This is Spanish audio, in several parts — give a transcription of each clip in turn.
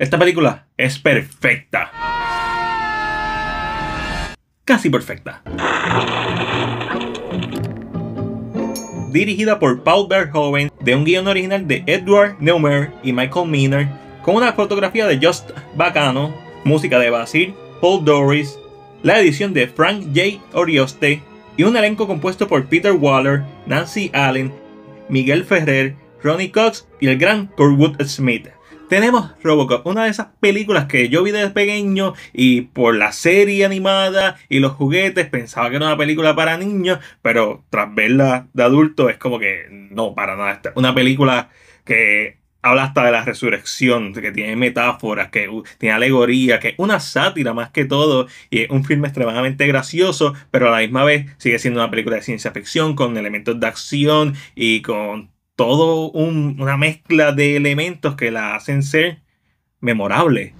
Esta película es perfecta. Casi perfecta. Dirigida por Paul Verhoeven, de un guion original de Edward Neumer y Michael Miner, con una fotografía de Just Bacano, música de Basil, Paul Doris, la edición de Frank J. Orioste y un elenco compuesto por Peter Waller, Nancy Allen, Miguel Ferrer, Ronnie Cox y el gran Corwood Smith tenemos Robocop, una de esas películas que yo vi desde pequeño y por la serie animada y los juguetes pensaba que era una película para niños, pero tras verla de adulto es como que no, para nada. Una película que habla hasta de la resurrección, que tiene metáforas, que tiene alegoría, que es una sátira más que todo, y es un filme extremadamente gracioso, pero a la misma vez sigue siendo una película de ciencia ficción con elementos de acción y con todo una mezcla de elementos que la hacen ser memorable.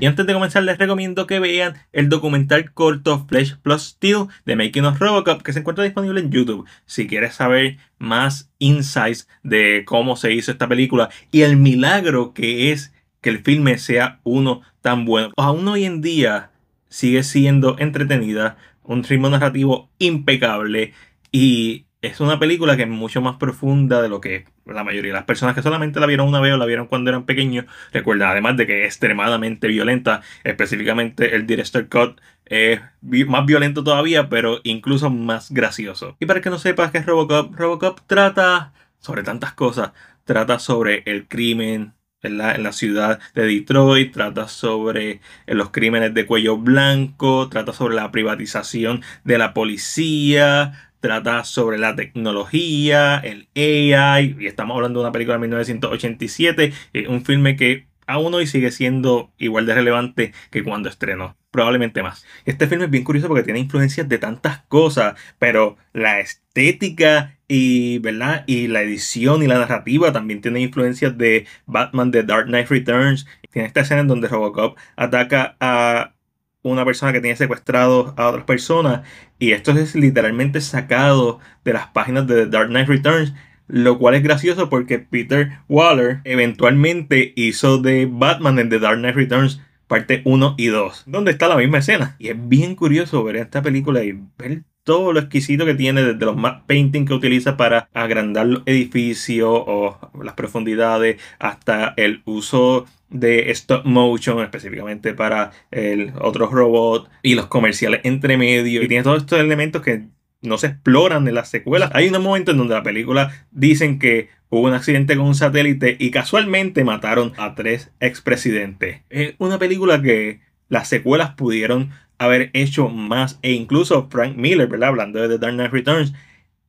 Y antes de comenzar les recomiendo que vean el documental corto Flesh Plus Steel de Making of Robocop que se encuentra disponible en YouTube. Si quieres saber más insights de cómo se hizo esta película y el milagro que es que el filme sea uno tan bueno. Aún hoy en día sigue siendo entretenida, un ritmo narrativo impecable y es una película que es mucho más profunda de lo que la mayoría de las personas que solamente la vieron una vez o la vieron cuando eran pequeños recuerdan. Además de que es extremadamente violenta, específicamente el director cut es más violento todavía, pero incluso más gracioso. Y para que no sepas qué es Robocop, Robocop trata sobre tantas cosas. Trata sobre el crimen, en la, ciudad de Detroit, trata sobre los crímenes de cuello blanco, trata sobre la privatización de la policía, trata sobre la tecnología, el AI, y estamos hablando de una película de 1987, eh, un filme que aún hoy sigue siendo igual de relevante que cuando estrenó, probablemente más. Este filme es bien curioso porque tiene influencias de tantas cosas, pero la estética y, ¿verdad? y la edición y la narrativa también tiene influencias de Batman, de Dark Knight Returns. Tiene esta escena en donde Robocop ataca a una persona que tiene secuestrado a otras personas. Y esto es literalmente sacado de las páginas de The Dark Knight Returns. Lo cual es gracioso porque Peter Waller eventualmente hizo de Batman en The Dark Knight Returns parte 1 y 2, donde está la misma escena. Y es bien curioso ver esta película y ver todo lo exquisito que tiene, desde los map painting que utiliza para agrandar los edificios o las profundidades, hasta el uso de stop motion específicamente para el otro robot y los comerciales entre medio. Y tiene todos estos elementos que no se exploran en las secuelas. Hay un momento en donde la película dicen que hubo un accidente con un satélite y casualmente mataron a tres expresidentes. Es una película que las secuelas pudieron haber hecho más e incluso Frank Miller, ¿verdad? Hablando de The Dark Knight Returns,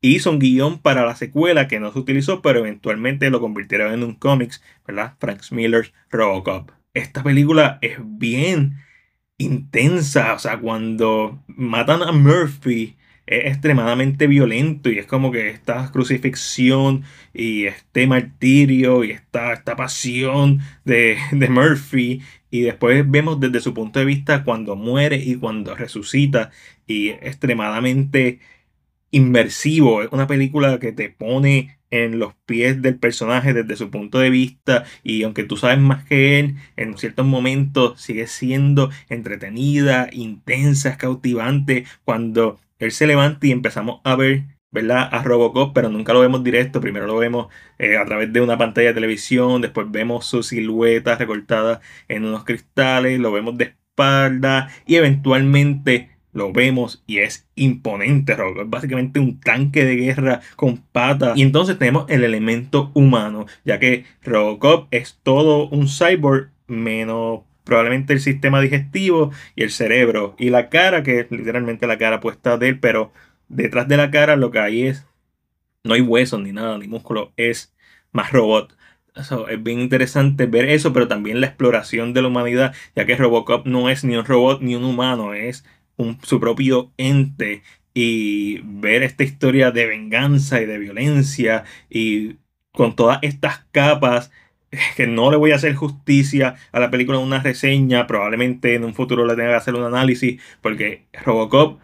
hizo un guión para la secuela que no se utilizó, pero eventualmente lo convirtieron en un cómics, ¿verdad? Frank Miller's Robocop. Esta película es bien intensa, o sea, cuando matan a Murphy es extremadamente violento y es como que esta crucifixión y este martirio y esta, esta pasión de, de Murphy y después vemos desde su punto de vista cuando muere y cuando resucita y es extremadamente inmersivo, es una película que te pone en los pies del personaje desde su punto de vista y aunque tú sabes más que él, en ciertos momentos sigue siendo entretenida, intensa, es cautivante cuando él se levanta y empezamos a ver, ¿verdad? A Robocop, pero nunca lo vemos directo. Primero lo vemos eh, a través de una pantalla de televisión, después vemos su silueta recortada en unos cristales, lo vemos de espalda y eventualmente lo vemos y es imponente, Robocop. Es básicamente un tanque de guerra con patas. Y entonces tenemos el elemento humano, ya que Robocop es todo un cyborg menos probablemente el sistema digestivo y el cerebro y la cara, que es literalmente la cara puesta de él, pero detrás de la cara lo que hay es, no hay huesos ni nada, ni músculo, es más robot. es bien interesante ver eso, pero también la exploración de la humanidad, ya que Robocop no es ni un robot ni un humano, es su propio ente. Y ver esta historia de venganza y de violencia y con todas estas capas que no le voy a hacer justicia a la película en una reseña, probablemente en un futuro le tenga que hacer un análisis, porque Robocop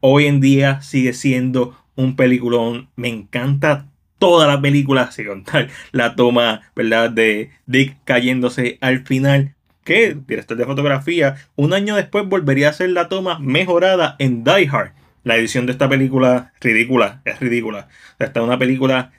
hoy en día sigue siendo un peliculón. Me encanta toda la película, sin contar la toma, ¿verdad? De Dick cayéndose al final. Que director de fotografía, un año después volvería a hacer la toma mejorada en Die Hard. La edición de esta película ridícula, es ridícula. esta es una película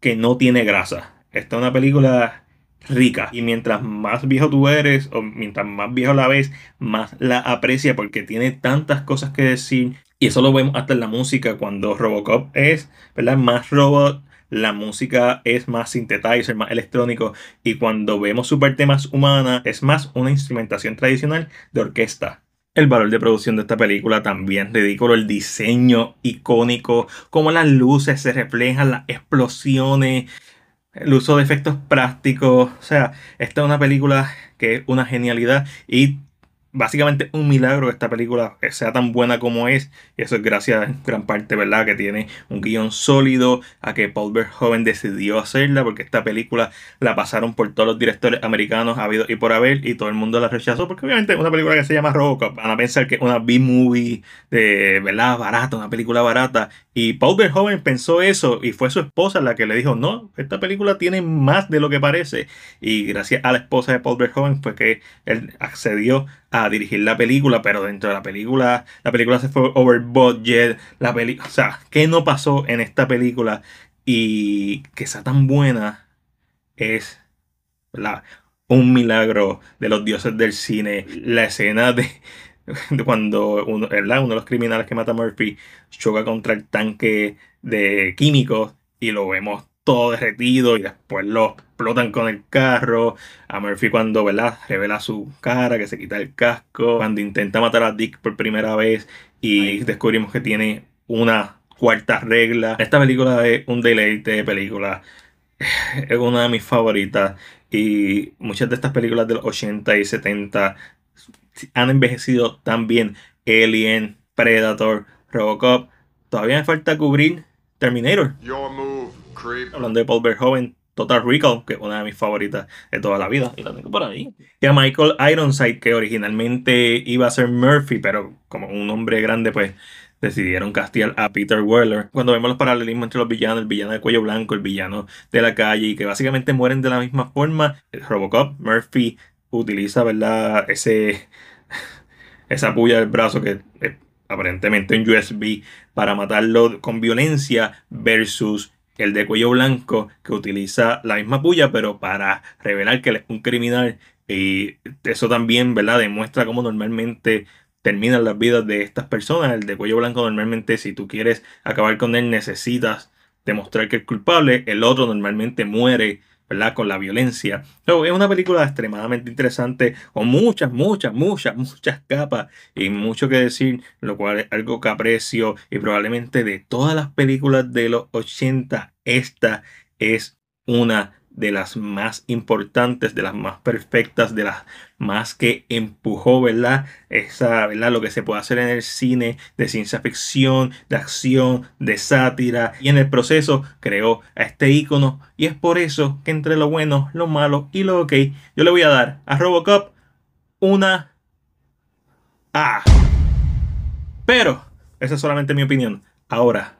que no tiene grasa esta es una película rica. Y mientras más viejo tú eres o mientras más viejo la ves, más la aprecia porque tiene tantas cosas que decir. Y eso lo vemos hasta en la música cuando Robocop es, ¿verdad? Más robot. La música es más sintetizer, más electrónico. Y cuando vemos super temas más humana, es más una instrumentación tradicional de orquesta. El valor de producción de esta película también ridículo, el diseño icónico, cómo las luces se reflejan, las explosiones, el uso de efectos prácticos. O sea, esta es una película que es una genialidad y básicamente un milagro que esta película sea tan buena como es. Y eso es gracias en gran parte, ¿verdad? Que tiene un guión sólido, a que Paul Verhoeven decidió hacerla, porque esta película la pasaron por todos los directores americanos habido y por haber, y todo el mundo la rechazó, porque obviamente una película que se llama roca, van a pensar que es una B-movie, de, ¿verdad? Barata, una película barata, y Paul Verhoeven pensó eso y fue su esposa la que le dijo, no, esta película tiene más de lo que parece. Y gracias a la esposa de Paul Verhoeven fue que él accedió a dirigir la película, pero dentro de la película, la película se fue over budget, la peli o sea, ¿qué no pasó en esta película? Y que sea tan buena es la, un milagro de los dioses del cine. La escena de, cuando uno, uno de los criminales que mata a Murphy choca contra el tanque de químicos y lo vemos todo derretido y después lo explotan con el carro. A Murphy cuando ¿verdad? revela su cara, que se quita el casco, cuando intenta matar a Dick por primera vez y descubrimos que tiene una cuarta regla. Esta película es un deleite de película. Es una de mis favoritas. Y muchas de estas películas del los 80 y 70 han envejecido tan bien. Alien, Predator, Robocop. Todavía me falta cubrir Terminator. Hablando de Paul Verhoeven, Total Recall, que es una de mis favoritas de toda la vida, y la tengo por ahí. Y a Michael Ironside, que originalmente iba a ser Murphy, pero como un hombre grande, pues decidieron castigar a Peter Weller. Cuando vemos los paralelismos entre los villanos, el villano de cuello blanco, el villano de la calle, y que básicamente mueren de la misma forma, Robocop, Murphy, utiliza, ¿verdad? Ese, esa puya del brazo que es aparentemente un USB para matarlo con violencia versus el de cuello blanco que utiliza la misma puya pero para revelar que él es un criminal y eso también, ¿verdad? Demuestra cómo normalmente terminan las vidas de estas personas. El de cuello blanco normalmente si tú quieres acabar con él necesitas demostrar que es culpable. El otro normalmente muere ¿verdad? Con la violencia. es una película extremadamente interesante, con muchas, muchas, muchas, muchas capas y mucho que decir, lo cual es algo que aprecio y probablemente de todas las películas de los 80, esta es una de las más importantes, de las más perfectas, de las más que empujó, ¿verdad? Esa, ¿verdad? Lo que se puede hacer en el cine de ciencia ficción, de acción, de sátira. Y en el proceso creó a este ícono. Y es por eso que entre lo bueno, lo malo y lo ok, yo le voy a dar a Robocop una A. Pero, esa es solamente mi opinión. Ahora,